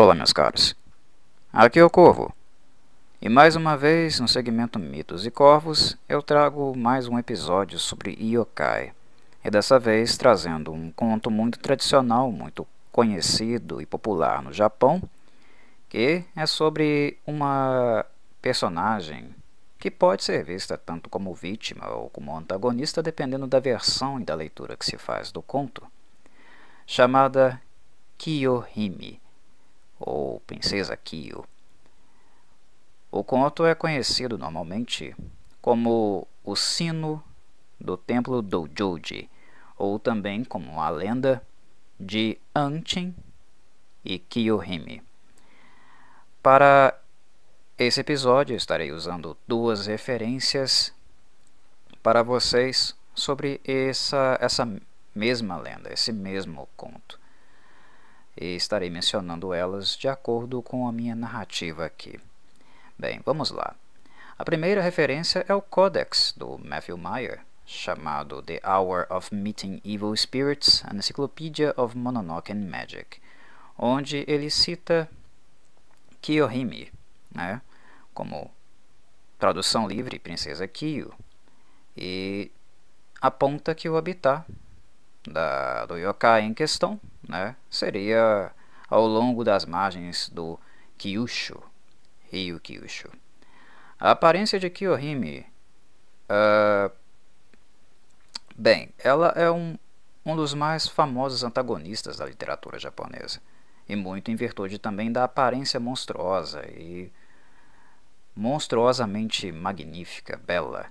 Olá, meus caros. Aqui é o Corvo. E mais uma vez, no segmento Mitos e Corvos, eu trago mais um episódio sobre Yokai. E dessa vez trazendo um conto muito tradicional, muito conhecido e popular no Japão, que é sobre uma personagem que pode ser vista tanto como vítima ou como antagonista, dependendo da versão e da leitura que se faz do conto, chamada Kiyohime ou Princesa Kyo. O conto é conhecido normalmente como o sino do templo Dojoji, ou também como a lenda de Anchin e Kiyohime. Para esse episódio, estarei usando duas referências para vocês sobre essa, essa mesma lenda, esse mesmo conto e estarei mencionando elas de acordo com a minha narrativa aqui. Bem, vamos lá. A primeira referência é o Codex do Matthew Meyer, chamado The Hour of Meeting Evil Spirits, An Encyclopedia of and Magic, onde ele cita Kiyohime, né, como tradução livre Princesa Kiyo, e aponta que o habitat da, do yokai em questão né, seria ao longo das margens do Kyushu, rio Kyushu. A aparência de Kiyohime, uh, bem, ela é um, um dos mais famosos antagonistas da literatura japonesa, e muito em virtude também da aparência monstruosa e monstruosamente magnífica, bela,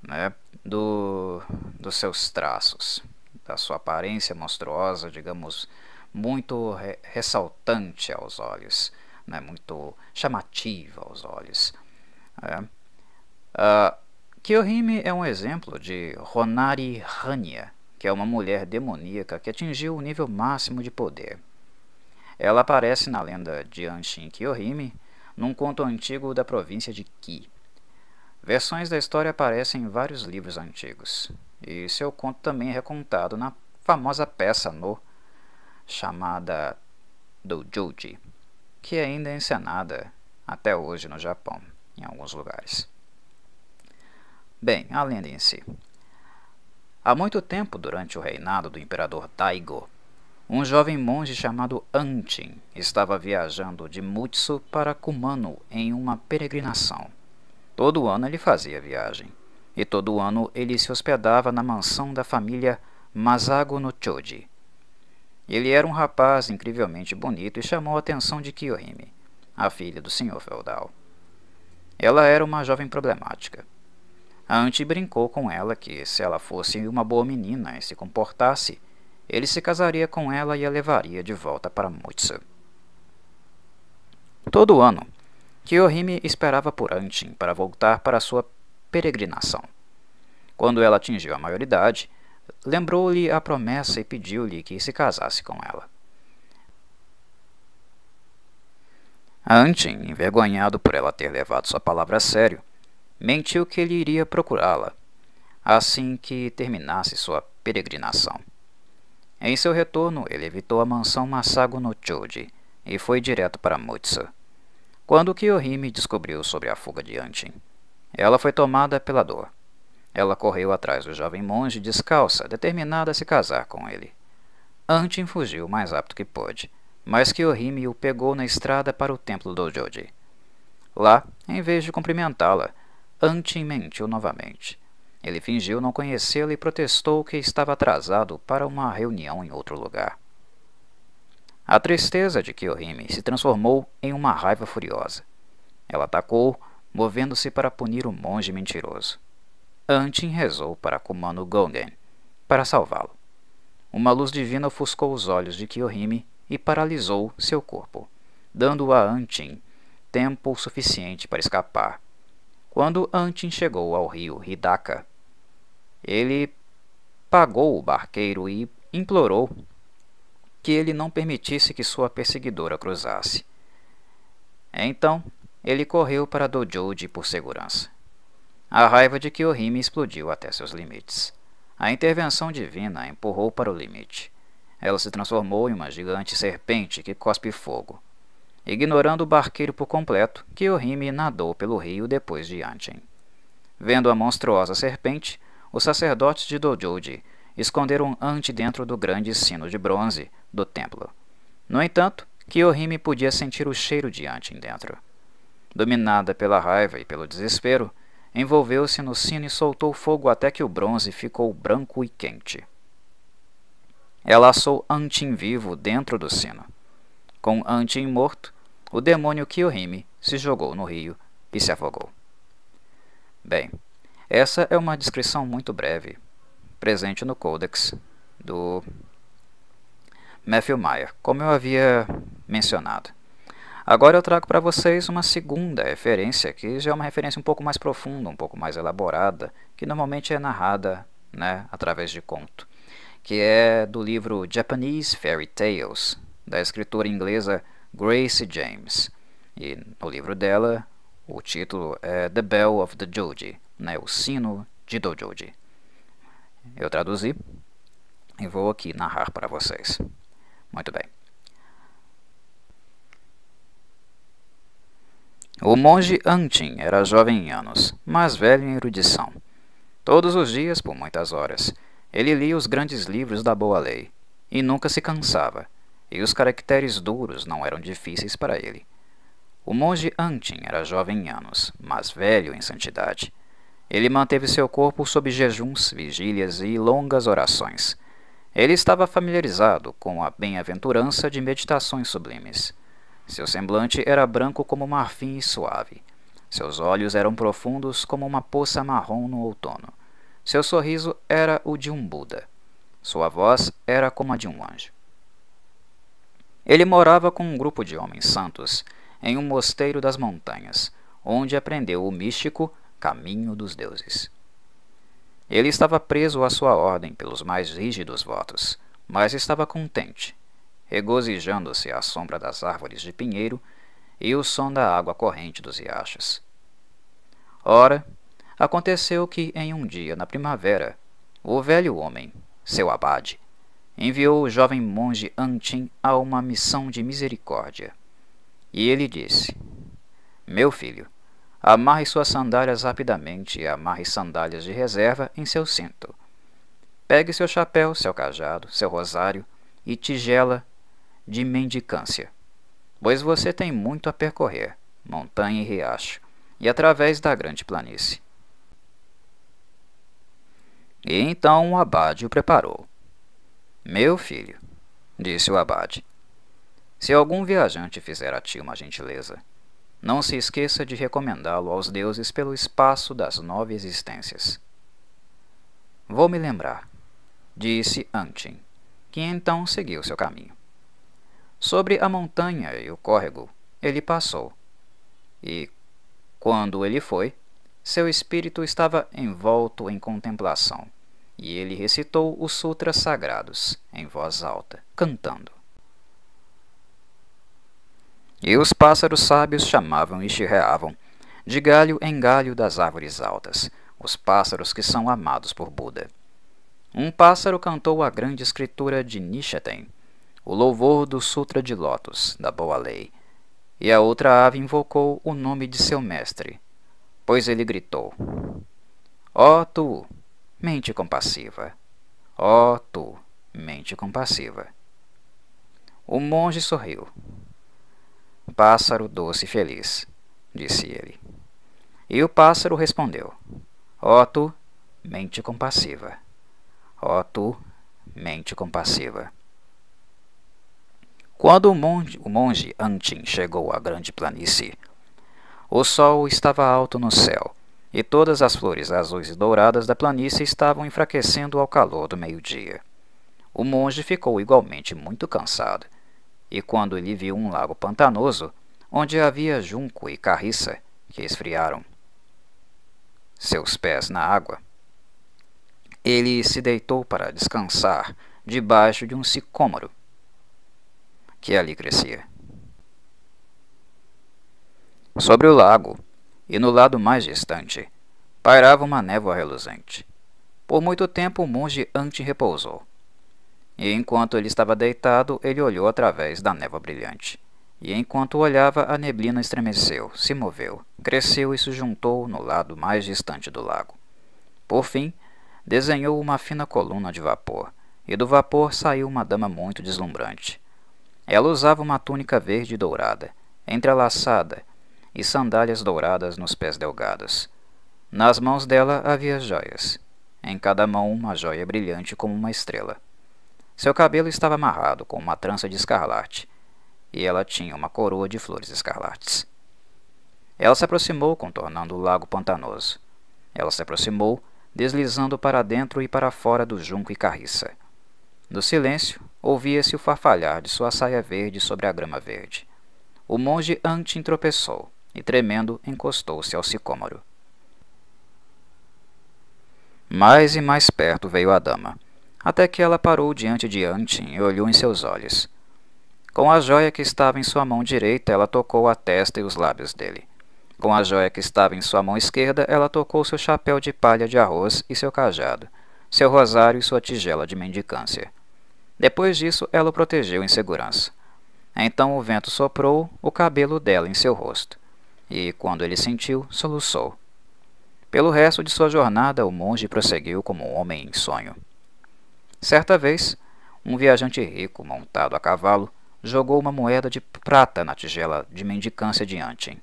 né, do, dos seus traços da sua aparência monstruosa, digamos, muito re ressaltante aos olhos, né? muito chamativa aos olhos. É. Né. Uh, ah, Kyohime é um exemplo de Honari Hania, que é uma mulher demoníaca que atingiu o nível máximo de poder. Ela aparece na lenda de Anshin Kyohime, num conto antigo da província de Ki. Versões da história aparecem em vários livros antigos. E seu conto também é recontado na famosa peça no chamada Dojouji, que ainda é encenada até hoje no Japão, em alguns lugares. Bem, a lenda em si. Há muito tempo, durante o reinado do imperador Daigo, um jovem monge chamado Antin estava viajando de Mutsu para Kumano em uma peregrinação. Todo ano ele fazia viagem e todo ano ele se hospedava na mansão da família Masago no Choji. Ele era um rapaz incrivelmente bonito e chamou a atenção de Kiyohime, a filha do senhor feudal. Ela era uma jovem problemática. A Anti brincou com ela que, se ela fosse uma boa menina e se comportasse, ele se casaria com ela e a levaria de volta para Mutsu. Todo ano, Kiyohime esperava por Antin para voltar para sua peregrinação. Quando ela atingiu a maioridade, lembrou-lhe a promessa e pediu-lhe que se casasse com ela. Antin, envergonhado por ela ter levado sua palavra a sério, mentiu que ele iria procurá-la assim que terminasse sua peregrinação. Em seu retorno, ele evitou a mansão Masago no Choji e foi direto para Mutsu. Quando Kyohime descobriu sobre a fuga de Antin, ela foi tomada pela dor. Ela correu atrás do jovem monge descalça, determinada a se casar com ele. Antin fugiu o mais rápido que pôde, mas Kyohime o pegou na estrada para o templo do Joji. Lá, em vez de cumprimentá-la, Antin mentiu novamente. Ele fingiu não conhecê-la e protestou que estava atrasado para uma reunião em outro lugar. A tristeza de Kyohime se transformou em uma raiva furiosa. Ela atacou movendo-se para punir o monge mentiroso. Antin rezou para Kumano Gongen, para salvá-lo. Uma luz divina ofuscou os olhos de Kyohime e paralisou seu corpo, dando a Antin tempo suficiente para escapar. Quando Antin chegou ao rio Hidaka, ele pagou o barqueiro e implorou que ele não permitisse que sua perseguidora cruzasse. Então, ele correu para Dojoji por segurança. A raiva de Kiyohime explodiu até seus limites. A intervenção divina a empurrou para o limite. Ela se transformou em uma gigante serpente que cospe fogo. Ignorando o barqueiro por completo, Kiyohime nadou pelo rio depois de Anshin. Vendo a monstruosa serpente, os sacerdotes de Dojoji esconderam Ante dentro do grande sino de bronze do templo. No entanto, Kiyohime podia sentir o cheiro de Anshin dentro dominada pela raiva e pelo desespero, envolveu-se no sino e soltou fogo até que o bronze ficou branco e quente. Ela assou Antin vivo dentro do sino. Com Antin morto, o demônio Kyohime se jogou no rio e se afogou. Bem, essa é uma descrição muito breve, presente no Codex do Matthew Meyer, como eu havia mencionado. Agora eu trago para vocês uma segunda referência, que já é uma referência um pouco mais profunda, um pouco mais elaborada, que normalmente é narrada né, através de conto, que é do livro Japanese Fairy Tales, da escritora inglesa Grace James. E no livro dela, o título é The Bell of the Joji, né, o sino de Dojoji. Eu traduzi e vou aqui narrar para vocês. Muito bem. O monge Antin era jovem em anos, mas velho em erudição. Todos os dias, por muitas horas, ele lia os grandes livros da Boa Lei, e nunca se cansava, e os caracteres duros não eram difíceis para ele. O monge Antin era jovem em anos, mas velho em santidade. Ele manteve seu corpo sob jejuns, vigílias e longas orações. Ele estava familiarizado com a bem-aventurança de meditações sublimes. Seu semblante era branco como marfim e suave. Seus olhos eram profundos como uma poça marrom no outono. Seu sorriso era o de um Buda. Sua voz era como a de um anjo. Ele morava com um grupo de homens santos em um mosteiro das montanhas, onde aprendeu o místico caminho dos deuses. Ele estava preso à sua ordem pelos mais rígidos votos, mas estava contente regozijando-se à sombra das árvores de pinheiro e o som da água corrente dos riachos. Ora, aconteceu que em um dia na primavera, o velho homem, seu abade, enviou o jovem monge Antin a uma missão de misericórdia. E ele disse: Meu filho, amarre suas sandálias rapidamente e amarre sandálias de reserva em seu cinto. Pegue seu chapéu, seu cajado, seu rosário e tigela de mendicância, pois você tem muito a percorrer, montanha e riacho, e através da grande planície. E então o abade o preparou. Meu filho, disse o abade, se algum viajante fizer a ti uma gentileza, não se esqueça de recomendá-lo aos deuses pelo espaço das nove existências. Vou me lembrar, disse Antin, que então seguiu seu caminho sobre a montanha e o córrego, ele passou. E, quando ele foi, seu espírito estava envolto em contemplação, e ele recitou os sutras sagrados, em voz alta, cantando. E os pássaros sábios chamavam e chirreavam, de galho em galho das árvores altas, os pássaros que são amados por Buda. Um pássaro cantou a grande escritura de Nishaten, o louvor do Sutra de lotus da Boa Lei, e a outra ave invocou o nome de seu mestre, pois ele gritou: Ó tu, mente compassiva! Ó tu, mente compassiva! O monge sorriu. Pássaro doce e feliz, disse ele. E o pássaro respondeu: Ó tu, mente compassiva! Ó tu, mente compassiva! Quando o monge, o monge Antin chegou à grande planície, o sol estava alto no céu, e todas as flores azuis e douradas da planície estavam enfraquecendo ao calor do meio-dia. O monge ficou igualmente muito cansado, e quando ele viu um lago pantanoso, onde havia junco e carriça, que esfriaram seus pés na água, ele se deitou para descansar debaixo de um sicômoro que ali crescia. Sobre o lago, e no lado mais distante, pairava uma névoa reluzente. Por muito tempo o monge Ante repousou. E enquanto ele estava deitado, ele olhou através da névoa brilhante. E enquanto olhava, a neblina estremeceu, se moveu, cresceu e se juntou no lado mais distante do lago. Por fim, desenhou uma fina coluna de vapor, e do vapor saiu uma dama muito deslumbrante, ela usava uma túnica verde dourada, entrelaçada, e sandálias douradas nos pés delgados. Nas mãos dela havia joias, em cada mão uma joia brilhante como uma estrela. Seu cabelo estava amarrado com uma trança de escarlate, e ela tinha uma coroa de flores escarlates. Ela se aproximou, contornando o lago pantanoso. Ela se aproximou, deslizando para dentro e para fora do junco e carriça. No silêncio, Ouvia-se o farfalhar de sua saia verde sobre a grama verde. O monge Antin tropeçou e, tremendo, encostou-se ao sicômoro. Mais e mais perto veio a dama, até que ela parou diante de Antin e olhou em seus olhos. Com a joia que estava em sua mão direita, ela tocou a testa e os lábios dele. Com a joia que estava em sua mão esquerda, ela tocou seu chapéu de palha de arroz e seu cajado, seu rosário e sua tigela de mendicância. Depois disso, ela o protegeu em segurança. Então o vento soprou o cabelo dela em seu rosto, e, quando ele sentiu, soluçou. Pelo resto de sua jornada, o monge prosseguiu como um homem em sonho. Certa vez, um viajante rico, montado a cavalo, jogou uma moeda de prata na tigela de mendicância de Antin.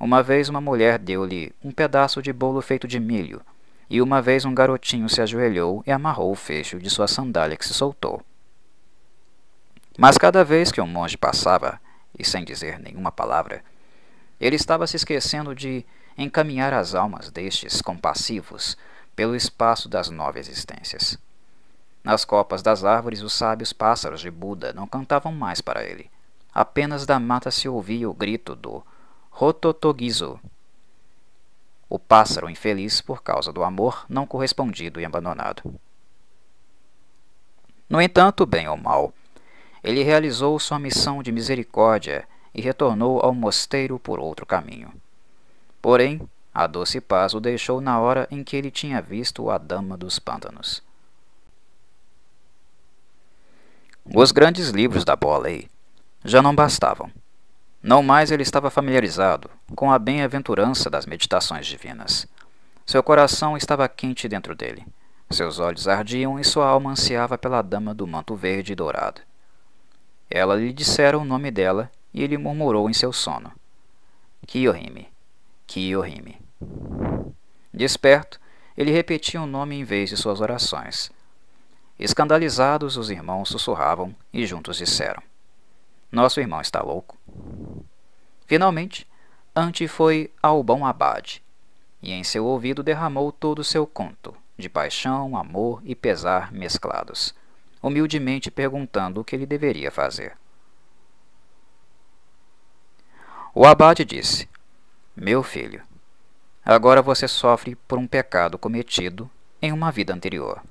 Uma vez uma mulher deu-lhe um pedaço de bolo feito de milho, e uma vez um garotinho se ajoelhou e amarrou o fecho de sua sandália que se soltou. Mas cada vez que um monge passava, e sem dizer nenhuma palavra, ele estava se esquecendo de encaminhar as almas destes compassivos pelo espaço das nove existências. Nas copas das árvores, os sábios pássaros de Buda não cantavam mais para ele. Apenas da mata se ouvia o grito do Rototogizo. O pássaro infeliz por causa do amor não correspondido e abandonado. No entanto, bem ou mal, ele realizou sua missão de misericórdia e retornou ao mosteiro por outro caminho. Porém, a doce paz o deixou na hora em que ele tinha visto a Dama dos Pântanos. Os grandes livros da boa lei já não bastavam. Não mais ele estava familiarizado com a bem-aventurança das meditações divinas. Seu coração estava quente dentro dele. Seus olhos ardiam e sua alma ansiava pela dama do manto verde e dourado. Ela lhe dissera o nome dela e ele murmurou em seu sono: Kiyohime, Kiyohime. Desperto, ele repetia o nome em vez de suas orações. Escandalizados, os irmãos sussurravam e juntos disseram: Nosso irmão está louco. Finalmente, Ante foi ao bom abade e em seu ouvido derramou todo o seu conto, de paixão, amor e pesar mesclados humildemente perguntando o que ele deveria fazer. O abade disse: Meu filho, agora você sofre por um pecado cometido em uma vida anterior,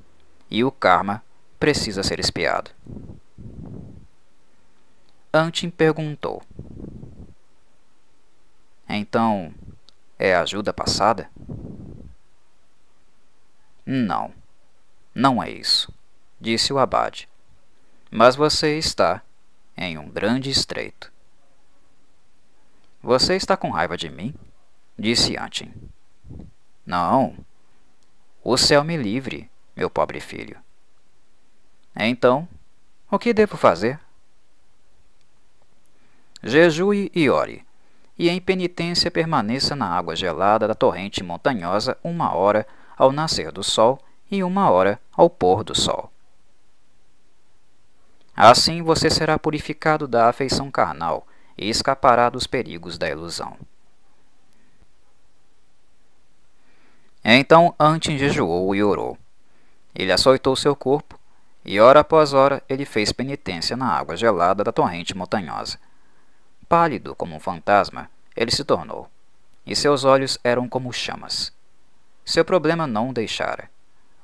e o karma precisa ser espiado." Antin perguntou: Então, é ajuda passada? Não, não é isso disse o abade, mas você está em um grande estreito. Você está com raiva de mim? disse Antin. Não. O céu me livre, meu pobre filho. Então, o que devo fazer? Jejue e ore, e em penitência permaneça na água gelada da torrente montanhosa uma hora ao nascer do sol e uma hora ao pôr do sol. Assim você será purificado da afeição carnal e escapará dos perigos da ilusão. Então Antin jejuou e orou. Ele açoitou seu corpo, e hora após hora ele fez penitência na água gelada da torrente montanhosa. Pálido como um fantasma, ele se tornou, e seus olhos eram como chamas. Seu problema não o deixara.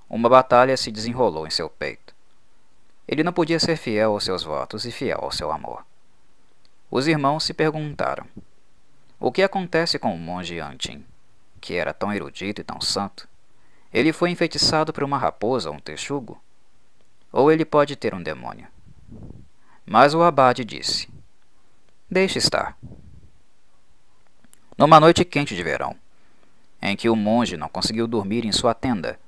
Uma batalha se desenrolou em seu peito. Ele não podia ser fiel aos seus votos e fiel ao seu amor. Os irmãos se perguntaram: O que acontece com o monge Antin, que era tão erudito e tão santo? Ele foi enfeitiçado por uma raposa ou um texugo? Ou ele pode ter um demônio? Mas o abade disse: Deixe estar. Numa noite quente de verão, em que o monge não conseguiu dormir em sua tenda,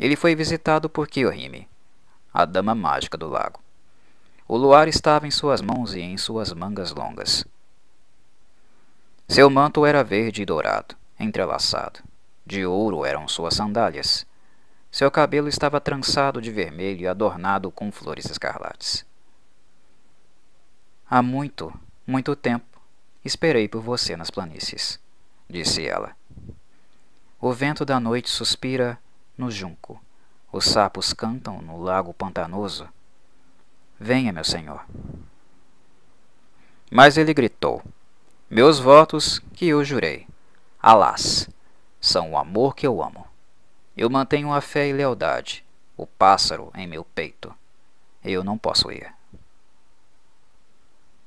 ele foi visitado por Kyohime, a dama mágica do lago. O luar estava em suas mãos e em suas mangas longas. Seu manto era verde e dourado, entrelaçado. De ouro eram suas sandálias. Seu cabelo estava trançado de vermelho e adornado com flores escarlates. Há muito, muito tempo esperei por você nas planícies, disse ela. O vento da noite suspira no junco os sapos cantam no lago pantanoso. Venha, meu senhor. Mas ele gritou: Meus votos que eu jurei, Alas, são o amor que eu amo. Eu mantenho a fé e lealdade, o pássaro em meu peito. Eu não posso ir.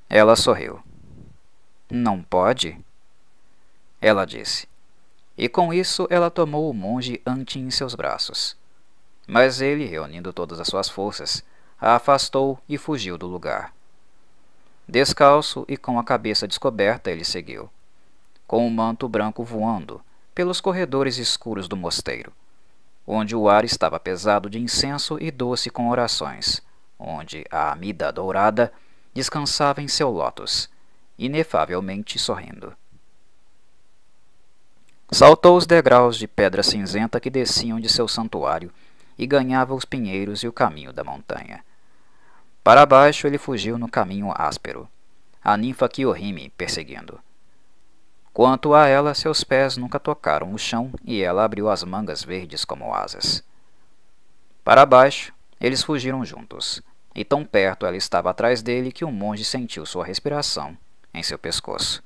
Ela sorriu. Não pode? Ela disse. E com isso ela tomou o monge Antin em seus braços. Mas ele, reunindo todas as suas forças, a afastou e fugiu do lugar. Descalço e com a cabeça descoberta, ele seguiu, com o manto branco voando, pelos corredores escuros do mosteiro, onde o ar estava pesado de incenso e doce com orações, onde a amida dourada descansava em seu lótus, inefavelmente sorrindo. Saltou os degraus de pedra cinzenta que desciam de seu santuário e ganhava os pinheiros e o caminho da montanha. Para baixo ele fugiu no caminho áspero, a ninfa Kiohime perseguindo. Quanto a ela, seus pés nunca tocaram o chão e ela abriu as mangas verdes como asas. Para baixo, eles fugiram juntos, e tão perto ela estava atrás dele que o monge sentiu sua respiração em seu pescoço.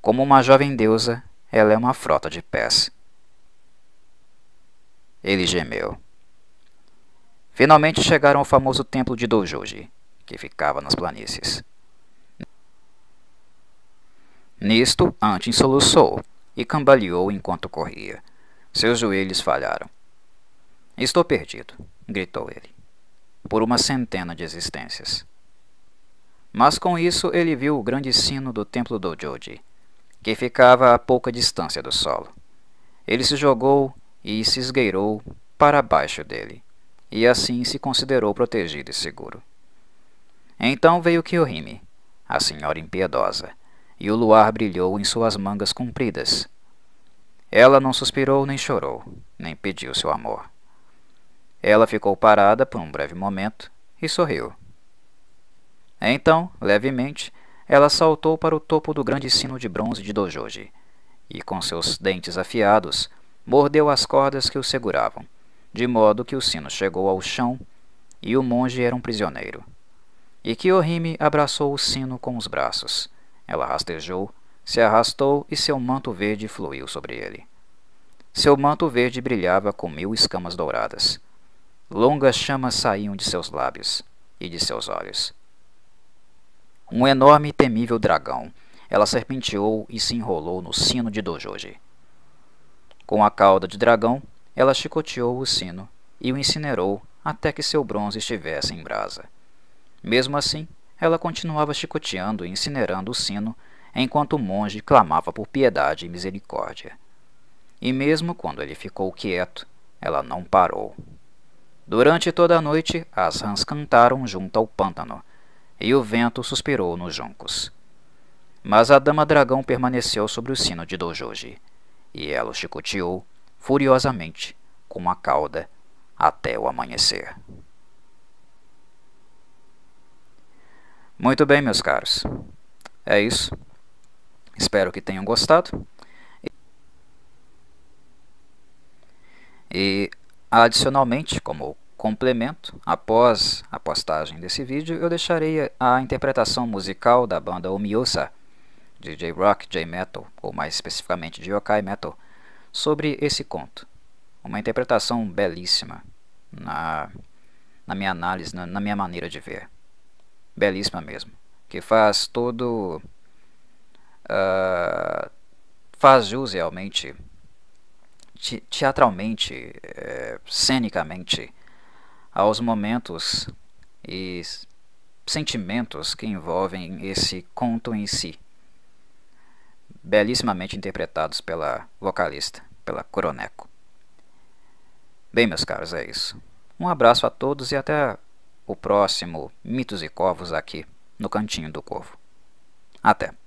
Como uma jovem deusa, ela é uma frota de pés. Ele gemeu. Finalmente chegaram ao famoso templo de Dojoji, que ficava nas planícies. Nisto, Antin soluçou e cambaleou enquanto corria. Seus joelhos falharam. Estou perdido, gritou ele, por uma centena de existências. Mas com isso ele viu o grande sino do templo Dojoji, que ficava a pouca distância do solo. Ele se jogou e se esgueirou para baixo dele, e assim se considerou protegido e seguro. Então veio Kyohime, a senhora impiedosa, e o luar brilhou em suas mangas compridas. Ela não suspirou nem chorou, nem pediu seu amor. Ela ficou parada por um breve momento e sorriu. Então, levemente, ela saltou para o topo do grande sino de bronze de Dojoji, e com seus dentes afiados, mordeu as cordas que o seguravam, de modo que o sino chegou ao chão e o monge era um prisioneiro. E Kiyohime abraçou o sino com os braços. Ela rastejou, se arrastou e seu manto verde fluiu sobre ele. Seu manto verde brilhava com mil escamas douradas. Longas chamas saíam de seus lábios e de seus olhos. Um enorme e temível dragão. Ela serpenteou e se enrolou no sino de Dojoji. Com a cauda de dragão, ela chicoteou o sino e o incinerou até que seu bronze estivesse em brasa. Mesmo assim, ela continuava chicoteando e incinerando o sino enquanto o monge clamava por piedade e misericórdia. E mesmo quando ele ficou quieto, ela não parou. Durante toda a noite, as rãs cantaram junto ao pântano, e o vento suspirou nos juncos. Mas a dama dragão permaneceu sobre o sino de Dojoji e ela o chicoteou furiosamente com a cauda até o amanhecer. Muito bem, meus caros. É isso. Espero que tenham gostado. E adicionalmente, como complemento, após a postagem desse vídeo, eu deixarei a interpretação musical da banda Omiosa de J-Rock, J-Metal, ou mais especificamente de Yokai Metal, sobre esse conto. Uma interpretação belíssima na, na minha análise, na, na minha maneira de ver. Belíssima mesmo. Que faz todo. Uh, faz jus realmente, te, teatralmente, é, cenicamente, aos momentos e sentimentos que envolvem esse conto em si belíssimamente interpretados pela vocalista, pela Coroneco. Bem, meus caros, é isso. Um abraço a todos e até o próximo Mitos e Corvos aqui no Cantinho do Corvo. Até!